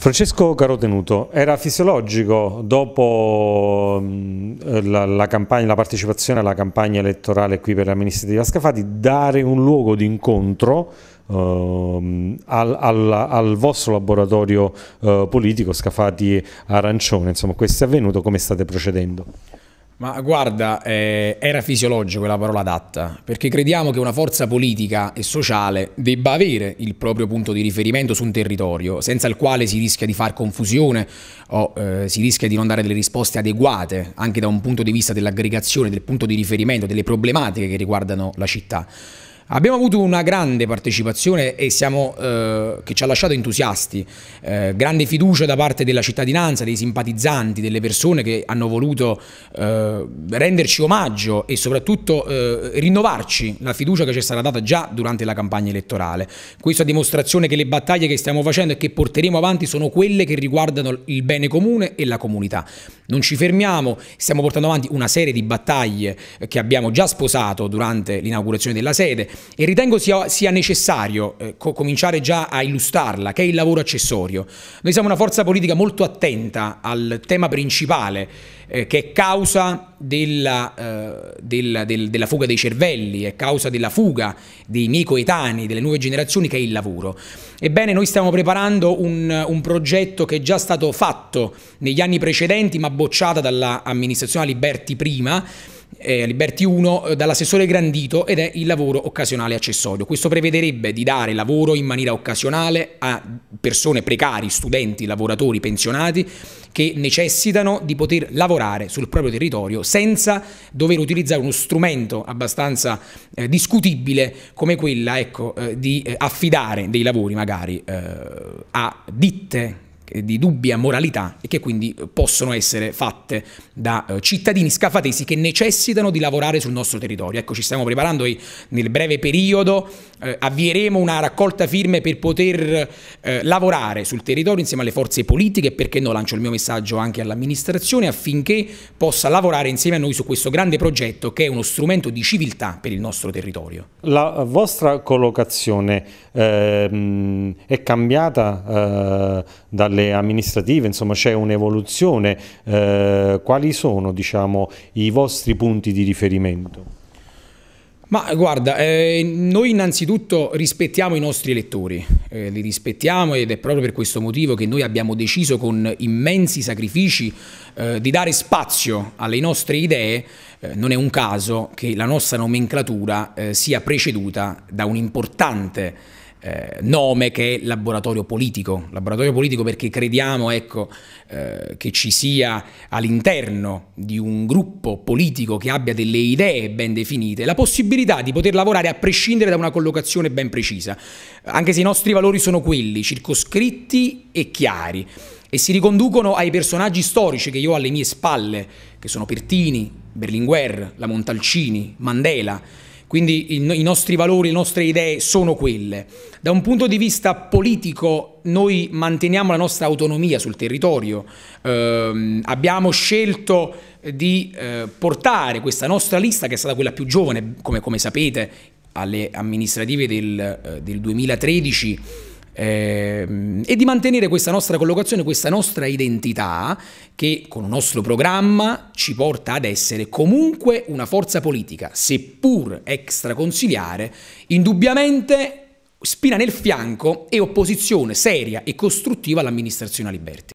Francesco Carotenuto, era fisiologico dopo mm, la, la, campagna, la, partecipazione alla campagna elettorale qui per l'amministrativa Scafati dare un luogo di incontro eh, al, al, al, vostro laboratorio eh, politico Scafati Arancione, insomma questo è avvenuto, come state procedendo? Ma guarda, eh, era fisiologico la parola adatta, perché crediamo che una forza politica e sociale debba avere il proprio punto di riferimento su un territorio, senza il quale si rischia di far confusione o eh, si rischia di non dare delle risposte adeguate anche da un punto di vista dell'aggregazione, del punto di riferimento, delle problematiche che riguardano la città. Abbiamo avuto una grande partecipazione e siamo, eh, che ci ha lasciato entusiasti, eh, grande fiducia da parte della cittadinanza, dei simpatizzanti, delle persone che hanno voluto eh, renderci omaggio e soprattutto eh, rinnovarci la fiducia che ci è stata data già durante la campagna elettorale. Questa dimostrazione che le battaglie che stiamo facendo e che porteremo avanti sono quelle che riguardano il bene comune e la comunità. Non ci fermiamo, stiamo portando avanti una serie di battaglie che abbiamo già sposato durante l'inaugurazione della sede, e ritengo sia, sia necessario eh, co- cominciare già a illustrarla, che è il lavoro accessorio. Noi siamo una forza politica molto attenta al tema principale, eh, che è causa della, eh, della, del, della, fuga dei cervelli, è causa della fuga dei miei coetanei, delle nuove generazioni, che è il lavoro. Ebbene, noi stiamo preparando un, un progetto che è già stato fatto negli anni precedenti, ma bocciata dall'amministrazione Liberti prima, eh, Liberty 1 eh, dall'assessore Grandito ed è il lavoro occasionale accessorio. Questo prevederebbe di dare lavoro in maniera occasionale a persone precari, studenti, lavoratori, pensionati che necessitano di poter lavorare sul proprio territorio senza dover utilizzare uno strumento abbastanza eh, discutibile come quella ecco, eh, di eh, affidare dei lavori magari eh, a ditte eh, di dubbia moralità e che quindi eh, possono essere fatte da eh, cittadini scafatesi che necessitano di lavorare sul nostro territorio. Ecco, ci stiamo preparando e nel breve periodo eh, avvieremo una raccolta firme per poter eh, lavorare sul territorio insieme alle forze politiche e perché no lancio il mio messaggio anche all'amministrazione affinché possa lavorare insieme a noi su questo grande progetto che è uno strumento di civiltà per il nostro territorio. La vostra collocazione eh, è cambiata eh, dalle le amministrative, insomma c'è un'evoluzione, eh, quali sono diciamo, i vostri punti di riferimento? Ma guarda, eh, noi innanzitutto rispettiamo i nostri elettori, eh, li rispettiamo ed è proprio per questo motivo che noi abbiamo deciso con immensi sacrifici eh, di dare spazio alle nostre idee. Eh, non è un caso che la nostra nomenclatura eh, sia preceduta da un importante eh, nome che è laboratorio politico. Laboratorio politico perché crediamo ecco, eh, che ci sia all'interno di un gruppo politico che abbia delle idee ben definite la possibilità di poter lavorare a prescindere da una collocazione ben precisa, anche se i nostri valori sono quelli, circoscritti e chiari e si riconducono ai personaggi storici che io ho alle mie spalle, che sono Pertini, Berlinguer, La Montalcini, Mandela quindi i nostri valori, le nostre idee sono quelle. Da un punto di vista politico noi manteniamo la nostra autonomia sul territorio, eh, abbiamo scelto eh, di eh, portare questa nostra lista, che è stata quella più giovane, come, come sapete, alle amministrative del, eh, del 2013 Ehm, e di mantenere questa nostra collocazione, questa nostra identità che con il nostro programma ci porta ad essere comunque una forza politica, seppur extraconsiliare, indubbiamente spina nel fianco e opposizione seria e costruttiva all'amministrazione Aliberti.